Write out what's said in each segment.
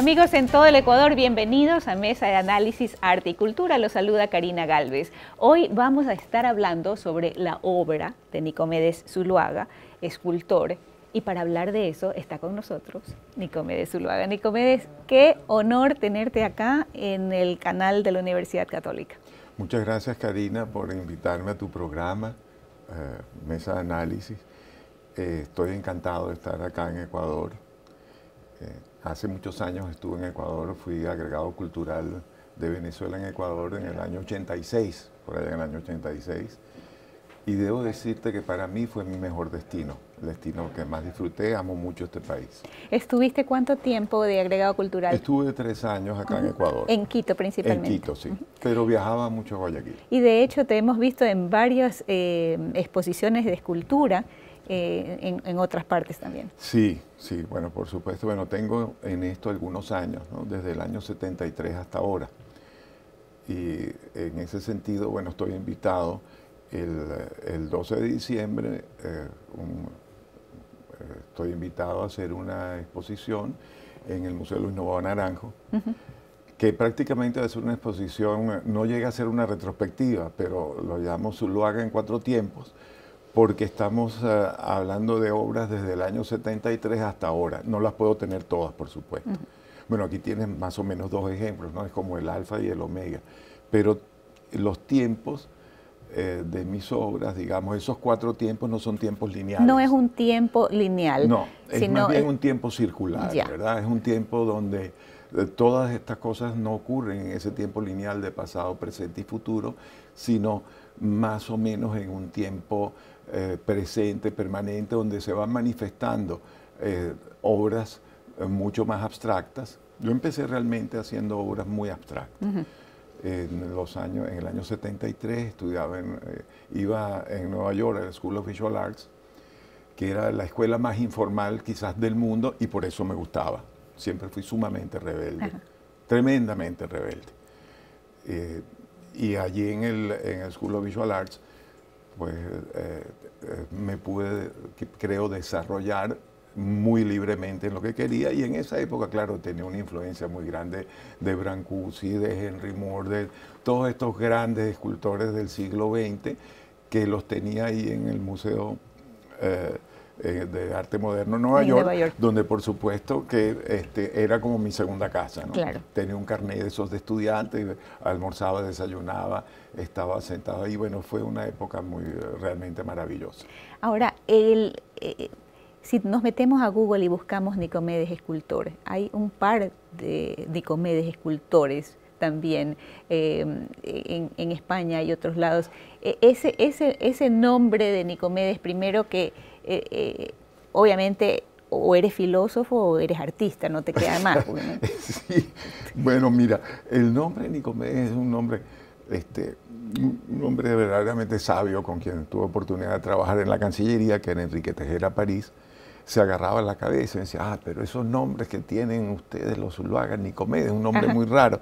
Amigos en todo el Ecuador, bienvenidos a Mesa de Análisis Arte y Cultura. Los saluda Karina Galvez. Hoy vamos a estar hablando sobre la obra de Nicomedes Zuluaga, escultor. Y para hablar de eso está con nosotros Nicomedes Zuluaga. Nicomedes, qué honor tenerte acá en el canal de la Universidad Católica. Muchas gracias Karina por invitarme a tu programa, eh, Mesa de Análisis. Eh, estoy encantado de estar acá en Ecuador. Eh, Hace muchos años estuve en Ecuador, fui agregado cultural de Venezuela en Ecuador en el año 86, por allá en el año 86. Y debo decirte que para mí fue mi mejor destino, el destino que más disfruté, amo mucho este país. ¿Estuviste cuánto tiempo de agregado cultural? Estuve tres años acá en Ecuador. En Quito principalmente. En Quito, sí, pero viajaba mucho a Guayaquil. Y de hecho te hemos visto en varias eh, exposiciones de escultura eh, en, otras partes también. Sí, sí, bueno, por supuesto, bueno, tengo en esto algunos años, desde el año 73 hasta ahora. Y en ese sentido, bueno, estoy invitado el, 12 de diciembre, eh, eh, estoy invitado a hacer una exposición en el Museo Luis Novoa Naranjo. que prácticamente que prácticamente es una exposición, no llega a ser una retrospectiva, pero lo llamo lo haga en cuatro tiempos, porque estamos eh, hablando de obras desde el año 73 hasta ahora. No las puedo tener todas, por supuesto. Bueno, aquí tienen más o menos dos ejemplos, ¿no? Es como el alfa y el omega. Pero los tiempos eh, de mis obras, digamos, esos cuatro tiempos no son tiempos lineales. No es un tiempo lineal. No, es sino más bien un tiempo circular, ¿verdad? Es un tiempo donde eh, todas estas cosas no ocurren en ese tiempo lineal de pasado, presente y futuro, sino más o menos en un tiempo eh, presente, permanente, donde se van manifestando eh, obras eh, mucho más abstractas. Yo empecé realmente haciendo obras muy abstractas. En, los años, en el año 73 estudiaba, iba en Nueva York a la School of Visual Arts, que era la escuela más informal quizás del mundo y por eso me gustaba. Siempre fui sumamente rebelde, tremendamente rebelde. y allí en el, en el School of Visual Arts pues eh, eh, me pude, creo, desarrollar muy libremente en lo que quería y en esa época, claro, tenía una influencia muy grande de Brancusi, de Henry Moore, de todos estos grandes escultores del siglo XX que los tenía ahí en el Museo eh, eh, de arte moderno en Nueva, York, donde por supuesto que este, era como mi segunda casa. ¿no? Tenía un carnet de esos de estudiantes almorzaba, desayunaba, estaba sentado ahí. Bueno, fue una época muy realmente maravillosa. Ahora, el, eh, si nos metemos a Google y buscamos Nicomedes Escultores, hay un par de Nicomedes Escultores también eh, en, España y otros lados. E, ese, ese, ese nombre de Nicomedes primero que eh, eh, obviamente o eres filósofo o eres artista, no te queda más. Bueno, mira, el nombre Nicomedes es un nombre, este, un hombre verdaderamente sabio con quien tuve oportunidad de trabajar en la Cancillería, que en Enrique Tejera París, se agarraba la cabeza y decía, ah, pero esos nombres que tienen ustedes los Zuluagas, Nicomedes, un nombre muy raro.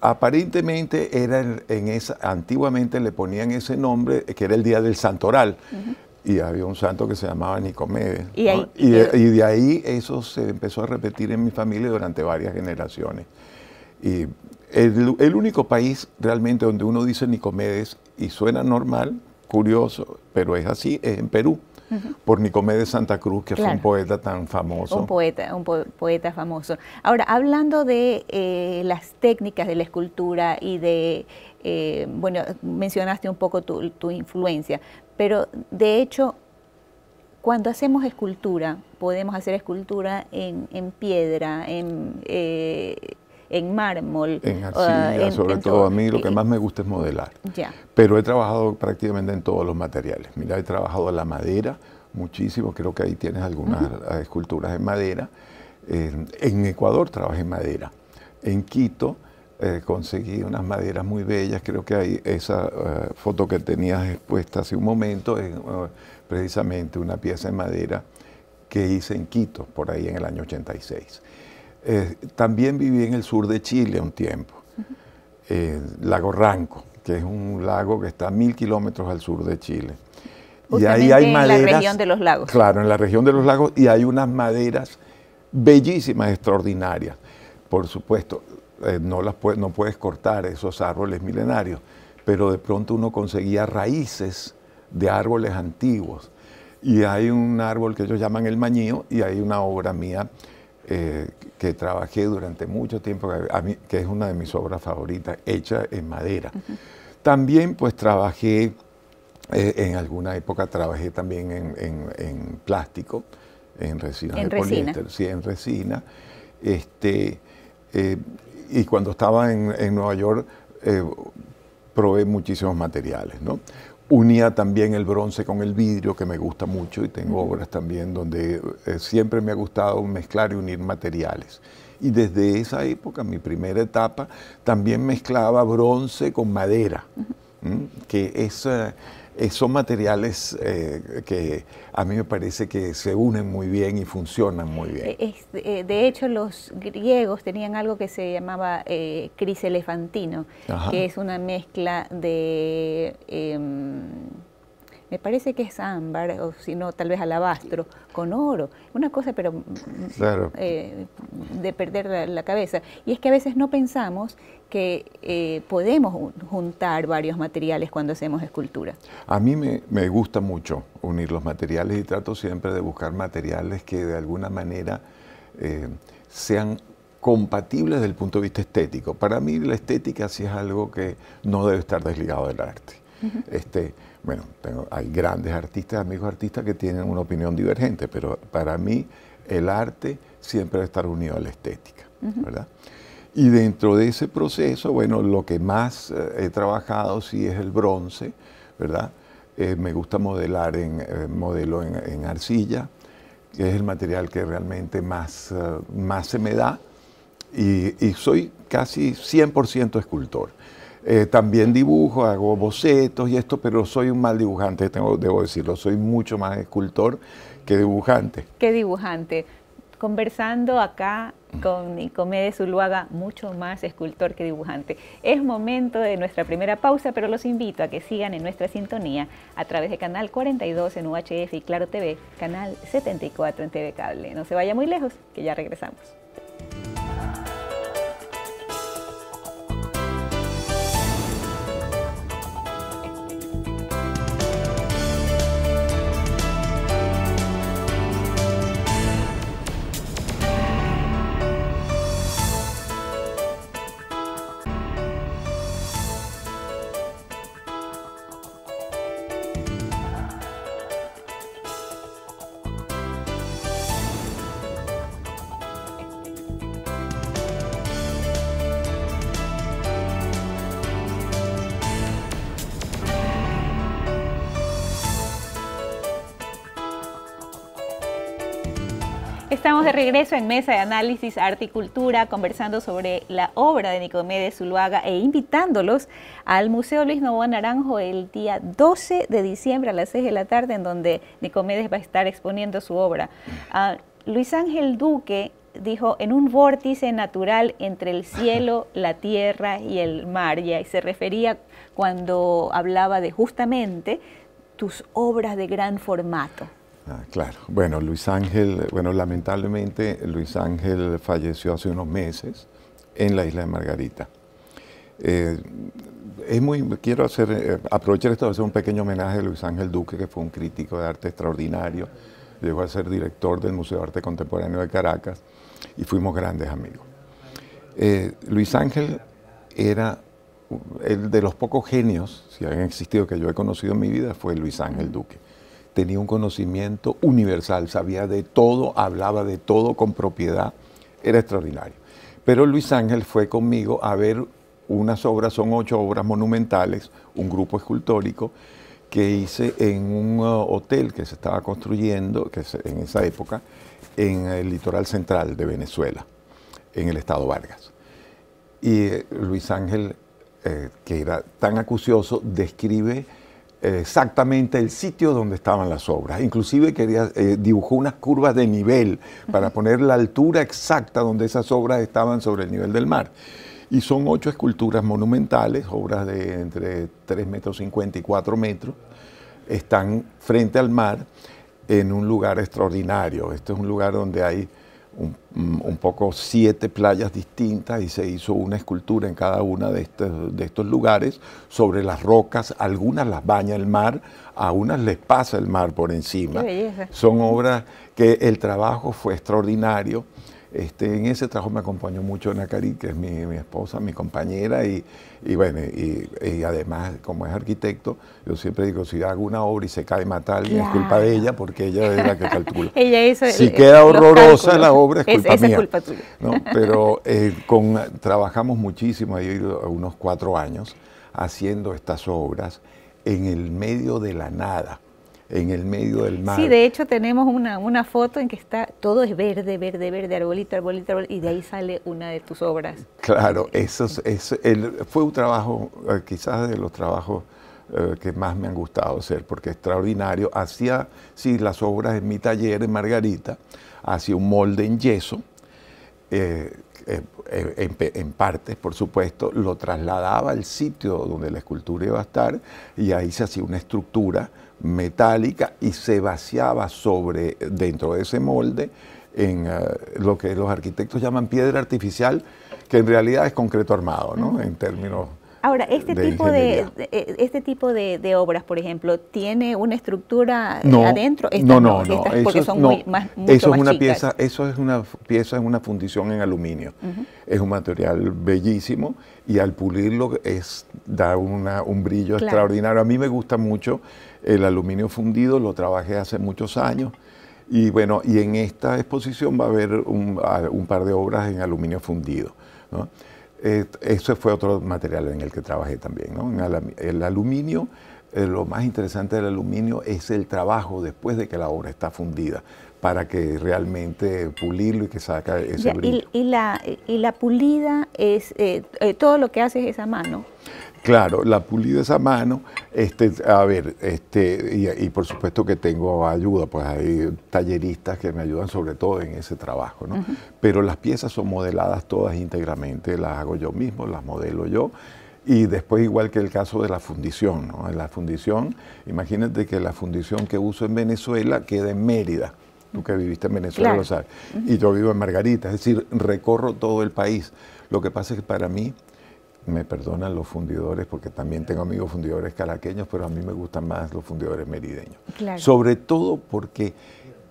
Aparentemente era en esa, antiguamente le ponían ese nombre, que era el día del santoral y había un santo que se llamaba Nicomedes. ¿Y, de, ahí eso se empezó a repetir en mi familia durante varias generaciones. Y el, el, único país realmente donde uno dice Nicomedes y suena normal, curioso, pero es así, es en Perú por Nicomedes Santa Cruz, que fue un poeta tan famoso. Un poeta, un poeta famoso. Ahora, hablando de eh, las técnicas de la escultura y de, eh, bueno, mencionaste un poco tu, influencia, pero de hecho, cuando hacemos escultura, podemos hacer escultura en, piedra, en, eh, en mármol. En ah, arcilla, sobre todo. A mí lo que más me gusta es modelar. Pero he trabajado prácticamente en todos los materiales. Mira, he trabajado en la madera muchísimo, creo que ahí tienes algunas esculturas en madera. Eh, en Ecuador trabajé en madera. En Quito eh, conseguí unas maderas muy bellas, creo que hay esa eh, foto que tenías expuesta hace un momento, es precisamente una pieza de madera que hice en Quito, por ahí en el año 86. Eh, también viví en el sur de Chile un tiempo, eh, Lago Ranco, que es un lago que está a mil kilómetros al sur de Chile. y ahí hay maderas. En la región de los lagos. Claro, en la región de los lagos y hay unas maderas bellísimas, extraordinarias. Por supuesto, eh, no, las no puedes cortar esos árboles milenarios, pero de pronto uno conseguía raíces de árboles antiguos. Y hay un árbol que ellos llaman el mañío y hay una obra mía eh, que trabajé durante mucho tiempo, que es una de mis obras favoritas, hecha en madera. También pues trabajé, eh, en alguna época trabajé también en, plástico, en resina. En Poliéster, sí, en resina. Este, eh, y cuando estaba en, Nueva York, eh, probé muchísimos materiales, ¿no? unía también el bronce con el vidrio, que me gusta mucho, y tengo obras también donde eh, siempre me ha gustado mezclar y unir materiales. Y desde esa época, mi primera etapa, también mezclaba bronce con madera, que es... Eh, son materiales eh, que a mí me parece que se unen muy bien y funcionan muy bien. Eh, de hecho, los griegos tenían algo que se llamaba eh, cris elefantino, que es una mezcla de... Eh, me parece que es ámbar, o si no, tal vez alabastro, con oro, una cosa, pero mm, mm, eh, de perder la, cabeza. Y es que a veces no pensamos que eh, podemos juntar varios materiales cuando hacemos escultura. A mí me, gusta mucho unir los materiales y trato siempre de buscar materiales que de alguna manera eh, sean compatibles desde el punto de vista estético. Para mí la estética sí es algo que no debe estar desligado del arte este, bueno, hay grandes artistas, amigos artistas que tienen una opinión divergente, pero para mí el arte siempre va estar unido a la estética, ¿verdad? Y dentro de ese proceso, bueno, lo que más eh, he trabajado sí es el bronce, ¿verdad? Eh, me gusta modelar en eh, modelo en, arcilla, que es el material que realmente más, más se me da. y soy casi 100% escultor. Eh, también dibujo, hago bocetos y esto, pero soy un mal dibujante, tengo, debo decirlo, soy mucho más escultor que dibujante. Que dibujante. Conversando acá con Nicomedes Zuluaga, mucho más escultor que dibujante. Es momento de nuestra primera pausa, pero los invito a que sigan en nuestra sintonía a través de Canal 42 en UHF y Claro TV, Canal 74 en TV Cable. No se vaya muy lejos, que ya regresamos. Estamos de regreso en Mesa de Análisis, Arte y Cultura, conversando sobre la obra de Nicomedes Zuluaga e invitándolos al Museo Luis Novoa Naranjo el día 12 de diciembre a las 6 de la tarde, en donde Nicomedes va a estar exponiendo su obra. Ah, Luis Ángel Duque dijo, en un vórtice natural entre el cielo, la tierra y el mar, y ahí se refería cuando hablaba de justamente tus obras de gran formato. Ah, claro. Bueno, Luis Ángel, bueno, lamentablemente Luis Ángel falleció hace unos meses en la isla de Margarita. Eh, es muy, quiero hacer, eh, aprovechar esto para hacer un pequeño homenaje a Luis Ángel Duque, que fue un crítico de arte extraordinario, llegó a ser director del Museo de Arte Contemporáneo de Caracas y fuimos grandes amigos. Eh, Luis Ángel era el de los pocos genios, si han existido, que yo he conocido en mi vida, fue Luis Ángel Duque tenía un conocimiento universal, sabía de todo, hablaba de todo con propiedad, era extraordinario. Pero Luis Ángel fue conmigo a ver unas obras, son ocho obras monumentales, un grupo escultórico que hice en un uh, hotel que se estaba construyendo que en esa época en el litoral central de Venezuela, en el estado Vargas. Y eh, Luis Ángel, eh, que era tan acucioso, describe exactamente el sitio donde estaban las obras. Inclusive quería, eh, dibujó unas curvas de nivel para poner la altura exacta donde esas obras estaban sobre el nivel del mar. Y son ocho esculturas monumentales, obras de entre 3 metros 50 y 4 metros, están frente al mar en un lugar extraordinario. Este es un lugar donde hay Mm, un, poco siete playas distintas y se hizo una escultura en cada uno de estos, de estos lugares sobre las rocas, algunas las baña el mar, a unas les pasa el mar por encima. Son obras que el trabajo fue extraordinario. Este, en ese trabajo me acompañó mucho Nacari, que es mi, esposa, mi compañera, y, y bueno, y, además, como es arquitecto, yo siempre digo, si hago una obra y se cae matar alguien, es culpa de ella, porque ella es la que calcula. ella hizo si queda horrorosa la obra, es culpa es, mía. Es culpa tuya. Pero eh, con, trabajamos muchísimo, ido unos cuatro años, haciendo estas obras en el medio de la nada en el medio del mar. Sí, de hecho tenemos una, una foto en que está, todo es verde, verde, verde, arbolito, arbolito, y de ahí sale una de tus obras. Claro, eso, es, el, fue un trabajo, eh, quizás de los trabajos eh, que más me han gustado hacer, porque es extraordinario. Hacía, sí, las obras en mi taller en Margarita, hacía un molde en yeso, eh, eh, eh, en, partes, por supuesto, lo trasladaba al sitio donde la escultura iba a estar y ahí se hacía una estructura metálica y se vaciaba sobre, dentro de ese molde, en eh, lo que los arquitectos llaman piedra artificial, que en realidad es concreto armado, ¿no? En términos Ahora, este, eh, este tipo de, este tipo de, obras, por ejemplo, tiene una estructura eh, adentro. no, no, no, eso, es una pieza, eso es una pieza, es una fundición en aluminio. Es un material bellísimo y al pulirlo es da un brillo extraordinario. A mí me gusta mucho el aluminio fundido, lo trabajé hace muchos años. Y bueno, y en esta exposición va a haber un, ah, par de obras en aluminio fundido. Eh, eso fue otro material en el que trabajé también, el aluminio eh, lo más interesante del aluminio es el trabajo después de que la obra está fundida para que realmente pulirlo y que saca ese brillo. Y, la, pulida es eh, eh, todo lo que haces es a mano. Claro, la pulida es a mano, este, a ver, este, y, por supuesto que tengo ayuda, pues hay talleristas que me ayudan sobre todo en ese trabajo, ¿no? Pero las piezas son modeladas todas íntegramente, las hago yo mismo, las modelo yo, y después igual que el caso de la fundición, ¿no? La fundición, imagínate que la fundición que uso en Venezuela queda en Mérida. Tú que viviste en Venezuela lo sabes. Y yo vivo en Margarita, es decir, recorro todo el país. Lo que pasa es que para mí, me perdonan los fundidores, porque también tengo amigos fundidores caraqueños, pero a mí me gustan más los fundidores merideños. Sobre todo porque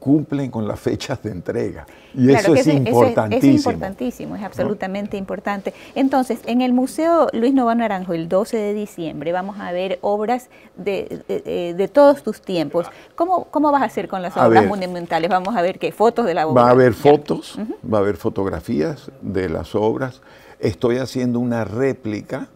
cumplen con las fechas de entrega. Y eso, es importantísimo. es, importantísimo, es absolutamente importante. Entonces, en el Museo Luis Novano Naranjo, el 12 de diciembre, vamos a ver obras de, todos tus tiempos. ¿Cómo, ¿Cómo, vas a hacer con las obras monumentales? Vamos a ver qué, fotos de la obra. Va a haber fotos, va a haber fotografías de las obras. Estoy haciendo una réplica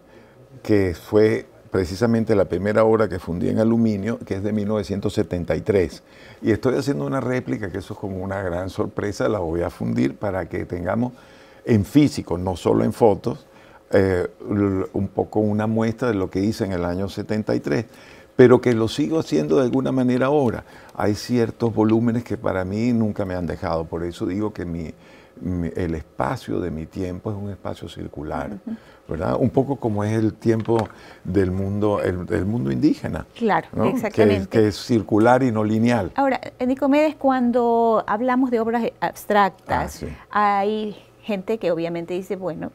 que fue precisamente la primera obra que fundí en aluminio, que es de 1973. Y estoy haciendo una réplica, que eso es como una gran sorpresa, la voy a fundir para que tengamos en físico, no solo en fotos, eh, un poco una muestra de lo que hice en el año 73 pero que lo sigo haciendo de alguna manera ahora. Hay ciertos volúmenes que para mí nunca me han dejado, por eso digo que mi, el espacio de mi tiempo es un espacio circular, ¿verdad? Un poco como es el tiempo del mundo, el, mundo indígena. Claro, exactamente. Que, es circular y no lineal. Ahora, en Nicomedes, cuando hablamos de obras abstractas, ah, hay gente que obviamente dice, bueno,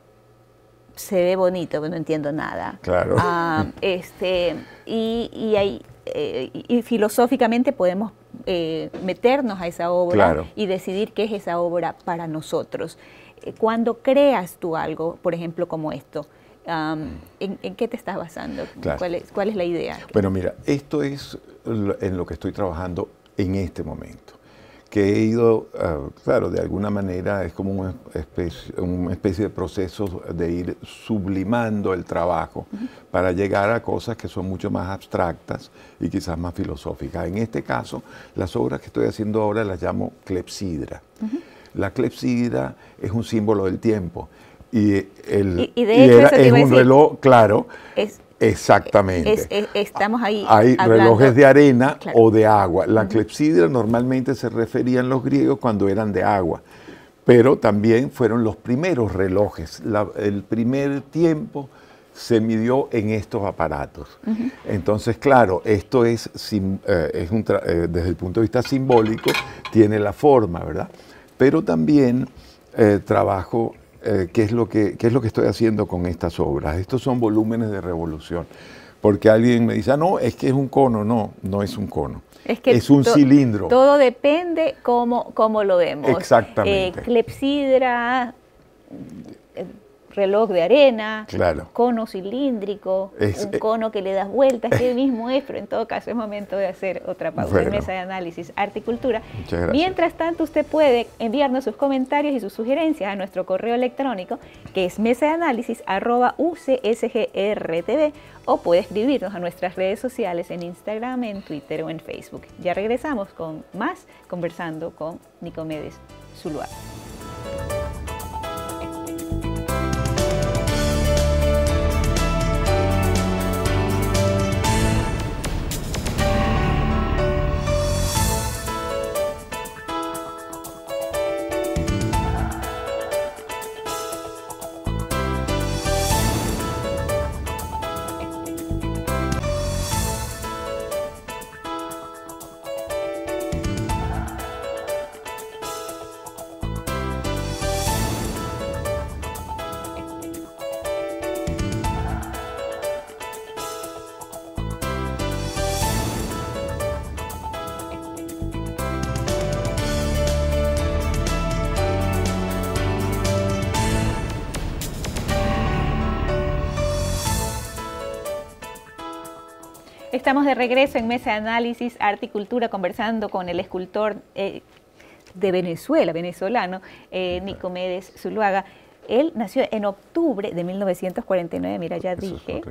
se ve bonito, pero no entiendo nada. Claro. Ah, este, y, y, hay, eh, y filosóficamente podemos eh, meternos a esa obra y decidir qué es esa obra para nosotros. Eh, cuando creas tú algo, por ejemplo, como esto, ¿en, qué te estás basando? ¿Cuál es la idea? Bueno, mira, esto es en lo que estoy trabajando en este momento que he ido, ah, claro, de alguna manera es como una especie, de proceso de ir sublimando el trabajo para llegar a cosas que son mucho más abstractas y quizás más filosóficas. En este caso, las obras que estoy haciendo ahora las llamo clepsidra. La clepsidra es un símbolo del tiempo. Y, el, es un reloj, claro. Exactamente. estamos ahí. Hay relojes de arena o de agua. La clepsidra normalmente se referían los griegos cuando eran de agua, pero también fueron los primeros relojes. el primer tiempo se midió en estos aparatos. Entonces, claro, esto es, eh, eh, desde el punto de vista simbólico, tiene la forma, ¿verdad? Pero también eh, trabajo eh, qué, es lo que, es lo que estoy haciendo con estas obras. Estos son volúmenes de revolución. Porque alguien me dice, ah, no, es que es un cono. No, no es un cono. Es, que un cilindro. Todo depende cómo, cómo lo vemos. Exactamente. Eh, clepsidra, reloj de arena, cono cilíndrico, un eh, cono que le das vueltas, que mismo es, pero en todo caso es momento de hacer otra pausa mesa de análisis, arte y cultura. Mientras tanto, usted puede enviarnos sus comentarios y sus sugerencias a nuestro correo electrónico, que es mesa de análisis arroba ucsgrtv, o puede escribirnos a nuestras redes sociales en Instagram, en Twitter o en Facebook. Ya regresamos con más conversando con Nicomedes Zuluaga. Estamos de regreso en Mesa de Análisis, Arte y Cultura, conversando con el escultor eh, de Venezuela, venezolano, eh, Nicomedes Zuluaga. Él nació en octubre de 1949, mira, ya dije.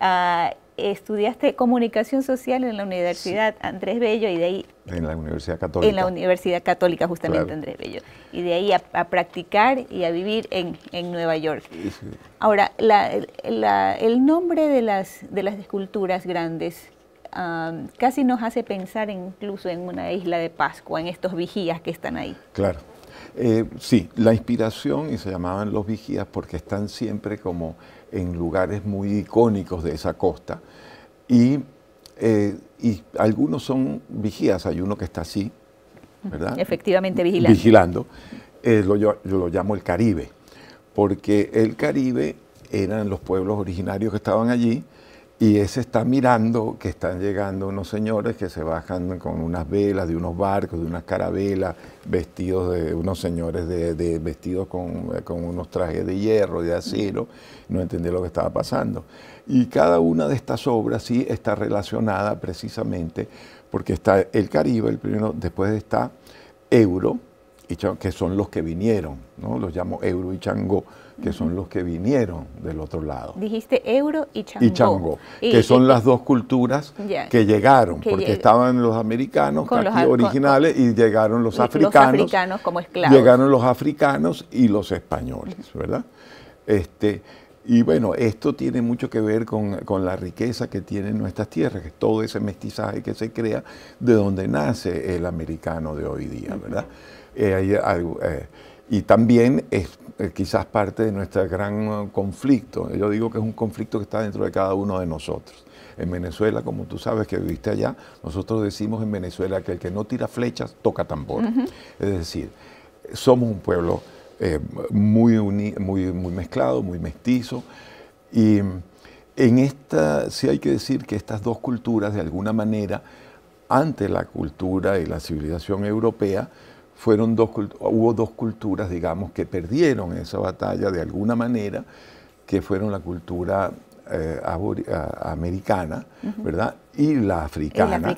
Ah, estudiaste comunicación social en la Universidad Andrés Bello y de ahí... En la Universidad Católica. En la Universidad Católica, justamente, Andrés Bello. Y de ahí a, practicar y a vivir en, Nueva York. Ahora, el nombre de las, de las esculturas grandes casi nos hace pensar incluso en una isla de Pascua, en estos vigías que están ahí. Claro. Eh, sí, la inspiración, y se llamaban los vigías porque están siempre como en lugares muy icónicos de esa costa. Y, eh, algunos son vigías, hay uno que está así, ¿verdad? Efectivamente, vigilando. Vigilando. Eh, yo lo llamo el Caribe, porque el Caribe eran los pueblos originarios que estaban allí y ese está mirando que están llegando unos señores que se bajan con unas velas de unos barcos, de unas carabelas, vestidos de unos señores de, vestidos eh, con, unos trajes de hierro, de acero. No entendía lo que estaba pasando. Y cada una de estas obras sí está relacionada precisamente porque está el Caribe, el primero, después está Euro, y que son los que vinieron, ¿no? los llamo Euro y Changó que son los que vinieron del otro lado. Dijiste euro y changó. Y changó, que son las dos culturas que llegaron, porque estaban los americanos originales y llegaron los africanos. Los africanos como esclavos. Llegaron los africanos y los españoles, ¿verdad? Este, y bueno, esto tiene mucho que ver con, la riqueza que tienen nuestras tierras, que todo ese mestizaje que se crea de donde nace el americano de hoy día, ¿verdad? Eh, hay, eh, y también es eh, quizás parte de nuestro gran eh, conflicto. Yo digo que es un conflicto que está dentro de cada uno de nosotros. En Venezuela, como tú sabes que viviste allá, nosotros decimos en Venezuela que el que no tira flechas toca tambor. Es decir, somos un pueblo eh, muy, muy, muy mezclado, muy mestizo. Y en esta, sí hay que decir que estas dos culturas, de alguna manera, ante la cultura y la civilización europea, fueron dos, hubo dos culturas, digamos, que perdieron esa batalla de alguna manera, que fueron la cultura eh, americana, ¿verdad? Y la, africana,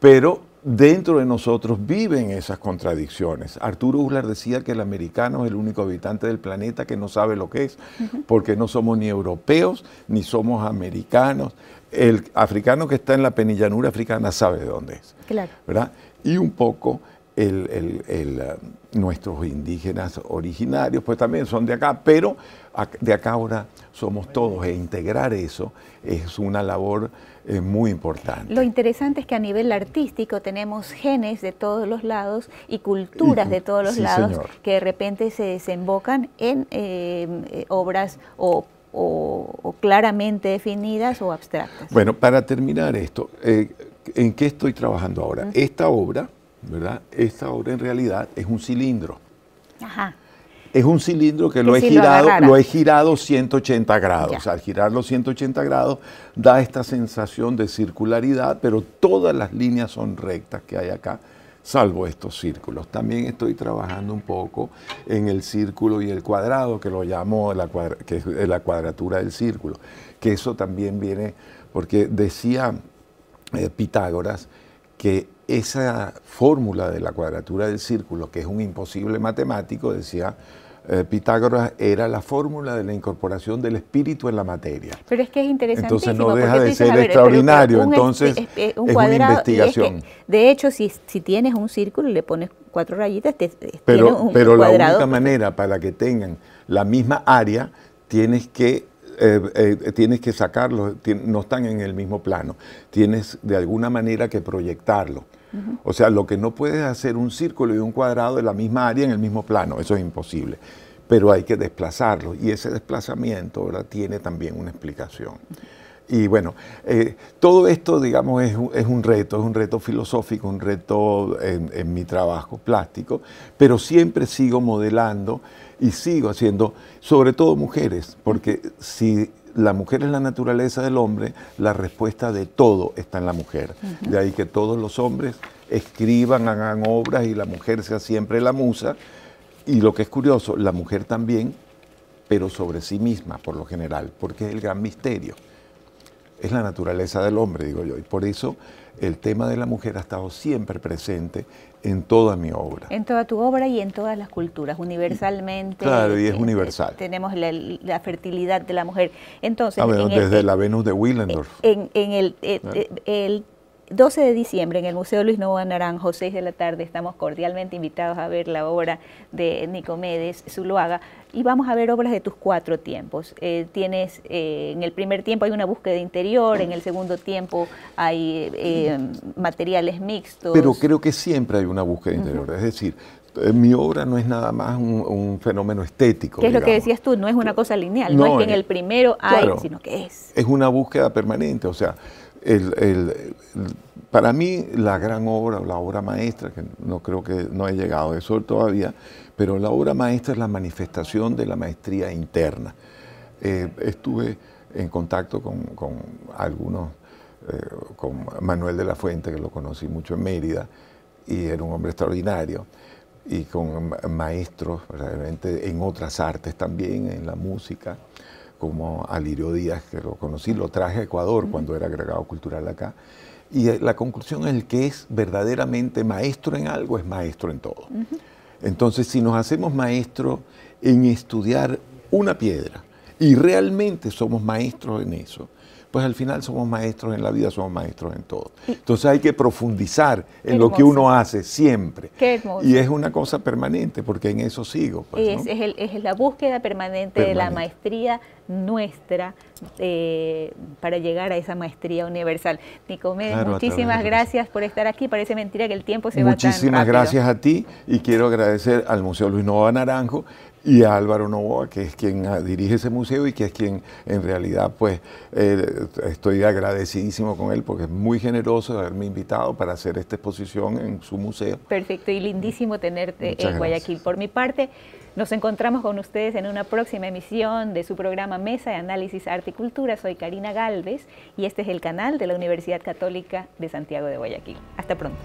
Pero dentro de nosotros viven esas contradicciones. Arturo Uslar decía que el americano es el único habitante del planeta que no sabe lo que es, porque no somos ni europeos ni somos americanos. El africano que está en la penillanura africana sabe de dónde es. ¿verdad? Y un poco el, ah, nuestros indígenas originarios, pues también son de acá, pero de acá ahora somos todos e integrar eso es una labor eh, muy importante. Lo interesante es que a nivel artístico tenemos genes de todos los lados y culturas de todos los lados que de repente se desembocan en em, eh, obras o claramente definidas o abstractas. Bueno, para terminar esto, eh, ¿en qué estoy trabajando ahora? Esta obra esta obra en realidad es un cilindro. Es un cilindro que, lo, he girado, lo, he girado 180 grados. Al girarlo 180 grados da esta sensación de circularidad, pero todas las líneas son rectas que hay acá, salvo estos círculos. También estoy trabajando un poco en el círculo y el cuadrado, que lo llamo la, cuadratura del círculo, que eso también viene, porque decía eh, Pitágoras, que esa fórmula de la cuadratura del círculo, que es un imposible matemático, decía eh, Pitágoras, era la fórmula de la incorporación del espíritu en la materia. Pero es que es interesante. Entonces no deja de ser extraordinario, entonces es, una investigación. de hecho, si, tienes un círculo y le pones cuatro rayitas, te, tienes un cuadrado. Pero la única manera para que tengan la misma área, tienes que eh, eh, tienes que sacarlos, no están en el mismo plano. Tienes de alguna manera que proyectarlo. O sea, lo que no puedes hacer un círculo y un cuadrado de la misma área en el mismo plano, eso es imposible. Pero hay que desplazarlo y ese desplazamiento ahora tiene también una explicación. Y bueno, eh, todo esto, digamos, es, un reto, es un reto filosófico, un reto en, mi trabajo plástico, pero siempre sigo modelando y sigo haciendo, sobre todo mujeres, porque si la mujer es la naturaleza del hombre, la respuesta de todo está en la mujer. De ahí que todos los hombres escriban, hagan obras y la mujer sea siempre la musa. Y lo que es curioso, la mujer también, pero sobre sí misma por lo general, porque es el gran misterio. Es la naturaleza del hombre, digo yo. Y por eso el tema de la mujer ha estado siempre presente en toda mi obra. En toda tu obra y en todas las culturas, universalmente. Claro, y es universal. Tenemos la, fertilidad de la mujer. Entonces, ah, desde la Venus de Willendorf. En, el eh, eh, 12 de diciembre en el Museo Luis Novo Naranjo, 6 de la tarde, estamos cordialmente invitados a ver la obra de Nicomedes Zuluaga y vamos a ver obras de tus cuatro tiempos. Eh, tienes, eh, en el primer tiempo hay una búsqueda interior, en el segundo tiempo hay eh, materiales mixtos. Pero creo que siempre hay una búsqueda interior, es decir, mi obra no es nada más un, fenómeno estético. ¿Qué es lo que decías tú, no es una cosa lineal, no, es que en el primero hay, sino que es. Es una búsqueda permanente, o sea para mí la gran obra, la obra maestra, que no creo que no haya llegado a eso todavía, pero la obra maestra es la manifestación de la maestría interna. Eh, estuve en contacto con, algunos, eh, con Manuel de la Fuente, que lo conocí mucho en Mérida, y era un hombre extraordinario, y con maestros realmente en otras artes también, en la música como a Lirio Díaz, que lo conocí, lo traje a Ecuador cuando era agregado cultural acá. Y eh, la conclusión es el que es verdaderamente maestro en algo es maestro en todo. Entonces, si nos hacemos maestros en estudiar una piedra y realmente somos maestros en eso, pues al final somos maestros en la vida, somos maestros en todo. Entonces hay que profundizar en lo que uno hace siempre. Y es una cosa permanente, porque en eso sigo. Pues, es, la búsqueda permanente, de la maestría, nuestra eh, para llegar a esa maestría universal. Nicomedes, muchísimas gracias por estar aquí. Parece mentira que el tiempo se muchísimas va tan rápido. gracias a ti y quiero agradecer al Museo Luis Nova Naranjo y a Álvaro Novoa, que es quien dirige ese museo y que es quien en realidad pues eh, estoy agradecidísimo con él porque es muy generoso de haberme invitado para hacer esta exposición en su museo. Perfecto y lindísimo tenerte en Guayaquil. Por mi parte, nos encontramos con ustedes en una próxima emisión de su programa Mesa de Análisis Arte y Cultura. Soy Karina Galvez y este es el canal de la Universidad Católica de Santiago de Guayaquil. Hasta pronto.